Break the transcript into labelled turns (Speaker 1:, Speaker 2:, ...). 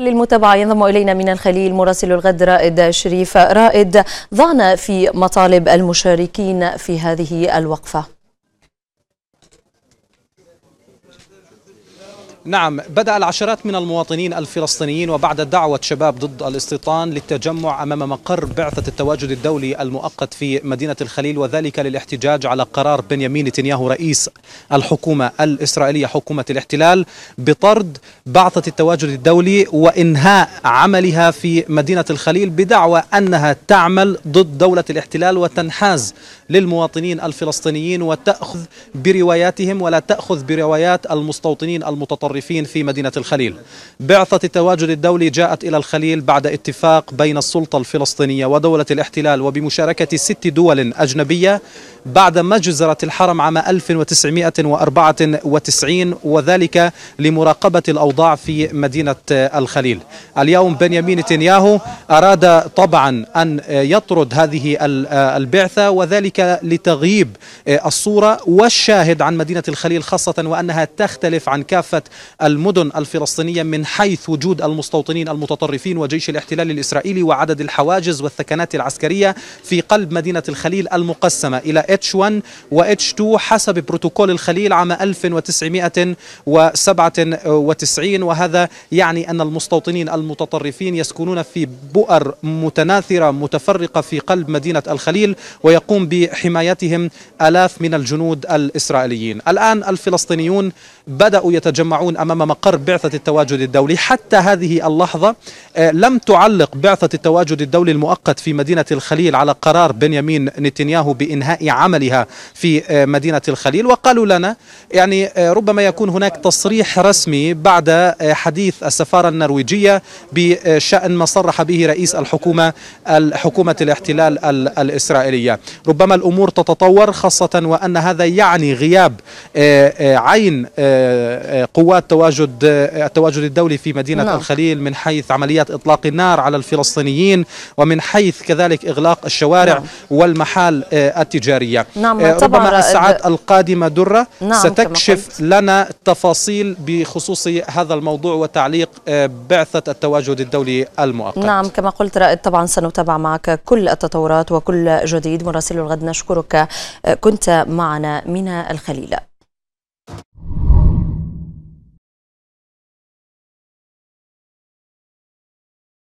Speaker 1: للمتابعة ينضم إلينا من الخليل مراسل الغد رائد شريف رائد ضعنا في مطالب المشاركين في هذه الوقفة
Speaker 2: نعم بدأ العشرات من المواطنين الفلسطينيين وبعد دعوة شباب ضد الاستيطان للتجمع أمام مقر بعثة التواجد الدولي المؤقت في مدينة الخليل وذلك للاحتجاج على قرار بنيامين نتنياهو رئيس الحكومة الإسرائيلية حكومة الاحتلال بطرد بعثة التواجد الدولي وإنهاء عملها في مدينة الخليل بدعوى أنها تعمل ضد دولة الاحتلال وتنحاز للمواطنين الفلسطينيين وتأخذ برواياتهم ولا تأخذ بروايات المستوطنين المتطرفين المتطرفين في مدينة الخليل بعثة التواجد الدولي جاءت إلى الخليل بعد اتفاق بين السلطة الفلسطينية ودولة الاحتلال وبمشاركة ست دول أجنبية بعد مجزرة الحرم عام 1994 وذلك لمراقبة الأوضاع في مدينة الخليل اليوم بنيامين نتنياهو أراد طبعا أن يطرد هذه البعثة وذلك لتغييب الصورة والشاهد عن مدينة الخليل خاصة وأنها تختلف عن كافة المدن الفلسطينية من حيث وجود المستوطنين المتطرفين وجيش الاحتلال الإسرائيلي وعدد الحواجز والثكنات العسكرية في قلب مدينة الخليل المقسمة إلى H1 و H2 حسب بروتوكول الخليل عام 1997 وهذا يعني أن المستوطنين المتطرفين يسكنون في بؤر متناثرة متفرقة في قلب مدينة الخليل ويقوم بحمايتهم آلاف من الجنود الإسرائيليين الآن الفلسطينيون بدأوا يتجمعون يتجمعون امام مقر بعثه التواجد الدولي حتى هذه اللحظه آه، لم تعلق بعثه التواجد الدولي المؤقت في مدينه الخليل على قرار بنيامين نتنياهو بانهاء عملها في آه، مدينه الخليل وقالوا لنا يعني آه، ربما يكون هناك تصريح رسمي بعد حديث السفاره النرويجيه بشان ما صرح به رئيس الحكومه الحكومه الاحتلال الاسرائيليه ربما الامور تتطور خاصه وان هذا يعني غياب عين قوات التواجد التواجد الدولي في مدينة نعم. الخليل من حيث عمليات إطلاق النار على الفلسطينيين ومن حيث كذلك إغلاق الشوارع نعم. والمحال آه، التجارية نعم آه، ربما الساعات القادمة درة نعم ستكشف لنا تفاصيل بخصوص هذا الموضوع وتعليق آه، بعثة التواجد الدولي المؤقت نعم
Speaker 1: كما قلت رائد طبعا سنتابع معك كل التطورات وكل جديد مراسل الغد نشكرك كنت معنا من الخليل